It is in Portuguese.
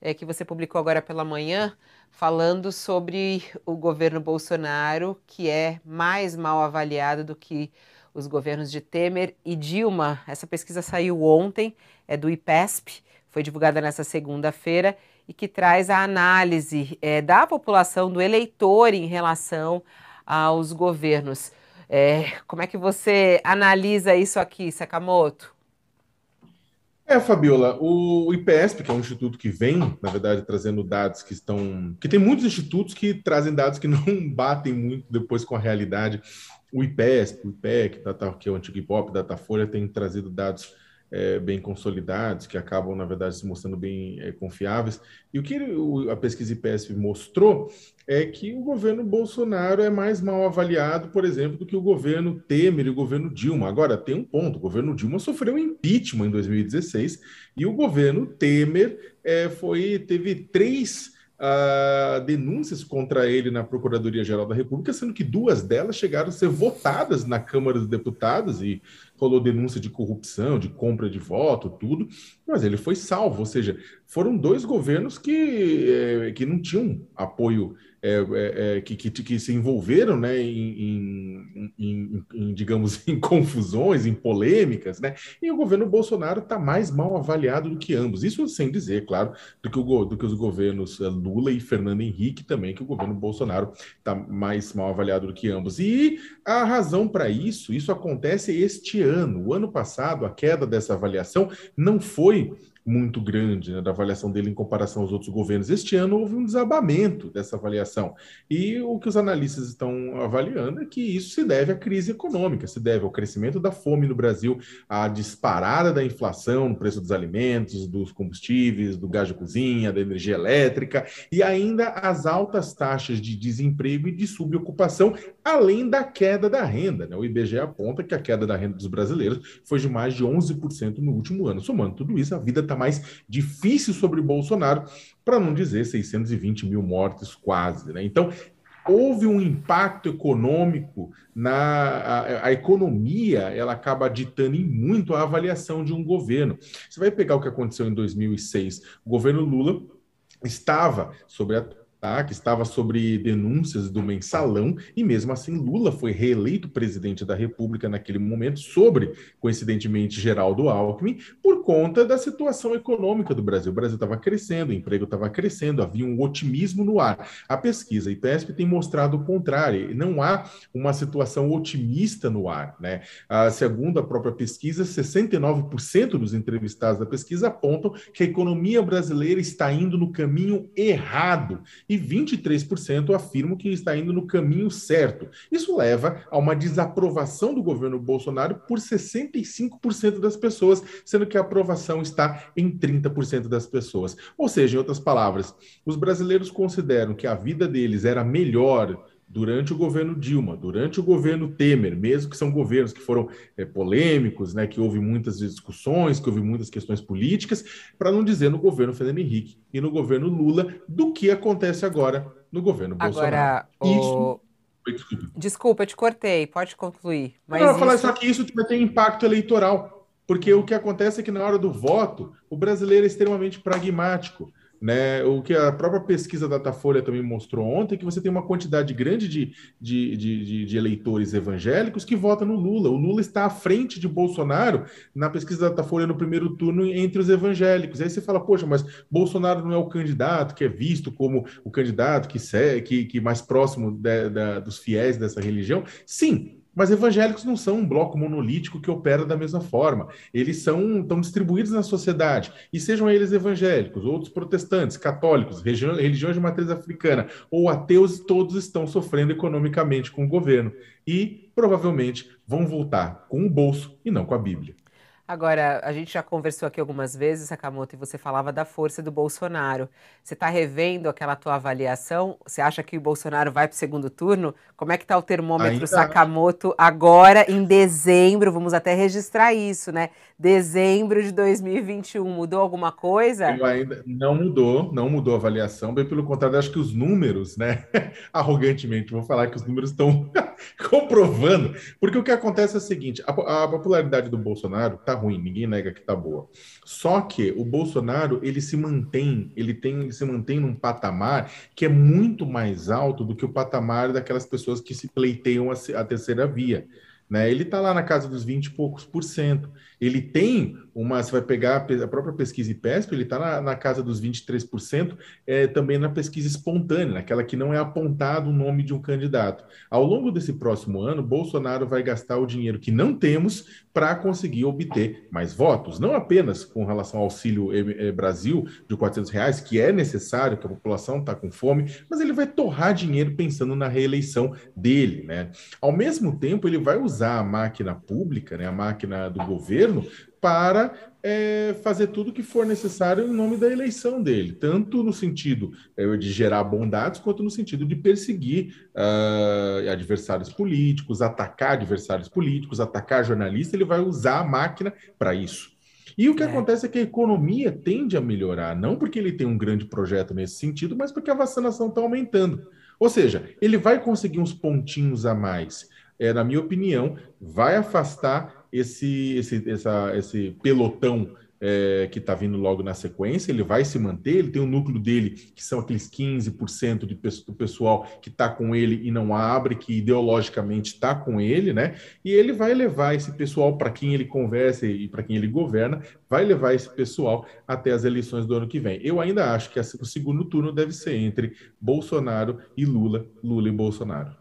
é, que você publicou agora pela manhã, falando sobre o governo Bolsonaro, que é mais mal avaliado do que os governos de Temer e Dilma. Essa pesquisa saiu ontem, é do IPESP, foi divulgada nessa segunda-feira e que traz a análise é, da população, do eleitor em relação aos governos. É, como é que você analisa isso aqui, Sakamoto? É, Fabiola, o IPESP, que é um instituto que vem, na verdade, trazendo dados que estão. que tem muitos institutos que trazem dados que não batem muito depois com a realidade. O IPESP, o IPEC, Data, que é o antigo IPOP, Datafolha, tem trazido dados é, bem consolidados, que acabam, na verdade, se mostrando bem é, confiáveis. E o que a pesquisa IPS mostrou é que o governo Bolsonaro é mais mal avaliado, por exemplo, do que o governo Temer e o governo Dilma. Agora, tem um ponto: o governo Dilma sofreu impeachment em 2016 e o governo Temer é, foi teve três. Uh, denúncias contra ele na Procuradoria-Geral da República, sendo que duas delas chegaram a ser votadas na Câmara dos Deputados e rolou denúncia de corrupção, de compra de voto, tudo, mas ele foi salvo. Ou seja, foram dois governos que, é, que não tinham apoio, é, é, que, que, que, se envolveram né, em, em, em, em, digamos, em confusões, em polêmicas, né? E o governo Bolsonaro está mais mal avaliado do que ambos. Isso sem dizer, claro, do que, o, do que os governos Lula e Fernando Henrique também, que o governo Bolsonaro está mais mal avaliado do que ambos. E a razão para isso, isso acontece este ano ano. O ano passado, a queda dessa avaliação não foi muito grande né, da avaliação dele em comparação aos outros governos. Este ano houve um desabamento dessa avaliação. E o que os analistas estão avaliando é que isso se deve à crise econômica, se deve ao crescimento da fome no Brasil, à disparada da inflação no preço dos alimentos, dos combustíveis, do gás de cozinha, da energia elétrica e ainda às altas taxas de desemprego e de subocupação, além da queda da renda. Né? O IBGE aponta que a queda da renda dos brasileiros foi de mais de 11% no último ano. Somando tudo isso, a vida Tá mais difícil sobre Bolsonaro, para não dizer 620 mil mortes quase. Né? Então, houve um impacto econômico na a, a, economia, ela acaba ditando em muito a avaliação de um governo. Você vai pegar o que aconteceu em 2006, o governo Lula estava sobre a Tá? que estava sobre denúncias do mensalão, e mesmo assim Lula foi reeleito presidente da República naquele momento, sobre, coincidentemente, Geraldo Alckmin, por conta da situação econômica do Brasil. O Brasil estava crescendo, o emprego estava crescendo, havia um otimismo no ar. A pesquisa IPESP tem mostrado o contrário, não há uma situação otimista no ar. Né? Ah, segundo a própria pesquisa, 69% dos entrevistados da pesquisa apontam que a economia brasileira está indo no caminho errado e 23% afirmam que está indo no caminho certo. Isso leva a uma desaprovação do governo Bolsonaro por 65% das pessoas, sendo que a aprovação está em 30% das pessoas. Ou seja, em outras palavras, os brasileiros consideram que a vida deles era melhor durante o governo Dilma, durante o governo Temer, mesmo que são governos que foram é, polêmicos, né, que houve muitas discussões, que houve muitas questões políticas, para não dizer no governo Fernando Henrique e no governo Lula, do que acontece agora no governo agora, Bolsonaro. Isso... Desculpa. Desculpa, eu te cortei, pode concluir. Mas não, eu isso... falar só que isso vai ter impacto eleitoral, porque o que acontece é que na hora do voto, o brasileiro é extremamente pragmático. Né? O que a própria pesquisa da Datafolha também mostrou ontem, que você tem uma quantidade grande de, de, de, de, eleitores evangélicos que votam no Lula. O Lula está à frente de Bolsonaro na pesquisa da Datafolha no primeiro turno entre os evangélicos. Aí você fala, poxa, mas Bolsonaro não é o candidato que é visto como o candidato que, que, que mais próximo dos fiéis dessa religião? Sim, mas evangélicos não são um bloco monolítico que opera da mesma forma. Eles são estão distribuídos na sociedade. E sejam eles evangélicos, outros protestantes, católicos, religiões de matriz africana ou ateus, todos estão sofrendo economicamente com o governo e provavelmente vão voltar com o bolso e não com a Bíblia. Agora, a gente já conversou aqui algumas vezes, Sakamoto, e você falava da força do Bolsonaro. Você está revendo aquela tua avaliação? Você acha que o Bolsonaro vai para o segundo turno? Como é que está o termômetro Ainda... Sakamoto agora, em dezembro? Vamos até registrar isso, né? Dezembro de 2021. Mudou alguma coisa? ainda não mudou, não mudou a avaliação. Bem pelo contrário, acho que os números, né? Arrogantemente, vou falar que os números estão comprovando. Porque o que acontece é o seguinte, a, a popularidade do Bolsonaro está ruim, ninguém nega que está boa. Só que o Bolsonaro, ele se mantém, ele tem, ele se mantém num patamar que é muito mais alto do que o patamar daquelas pessoas que se pleiteiam a, a terceira via. Né? Ele está lá na casa dos 20 e poucos por cento. Ele tem uma, você vai pegar a própria pesquisa IPESP, ele está na, na, casa dos 23%, é, também na pesquisa espontânea, aquela que não é apontado o nome de um candidato. Ao longo desse próximo ano, Bolsonaro vai gastar o dinheiro que não temos para conseguir obter mais votos, não apenas com relação ao auxílio eh, eh, Brasil de 400 reais, que é necessário, que a população está com fome, mas ele vai torrar dinheiro pensando na reeleição dele. Né? Ao mesmo tempo, ele vai usar usar a máquina pública, né, a máquina do governo, para é, fazer tudo que for necessário em nome da eleição dele, tanto no sentido é, de gerar bondades, quanto no sentido de perseguir uh, adversários políticos, atacar adversários políticos, atacar jornalistas, ele vai usar a máquina para isso. E o que é. acontece é que a economia tende a melhorar, não porque ele tem um grande projeto nesse sentido, mas porque a vacinação está aumentando. Ou seja, ele vai conseguir uns pontinhos a mais é, na minha opinião, vai afastar esse, esse, essa, esse pelotão é, que está vindo logo na sequência, ele vai se manter, ele tem o um núcleo dele, que são aqueles 15% de, do pessoal que está com ele e não abre, que ideologicamente está com ele, né? E ele vai levar esse pessoal para quem ele conversa e para quem ele governa, vai levar esse pessoal até as eleições do ano que vem. Eu ainda acho que o segundo turno deve ser entre Bolsonaro e Lula, Lula e Bolsonaro.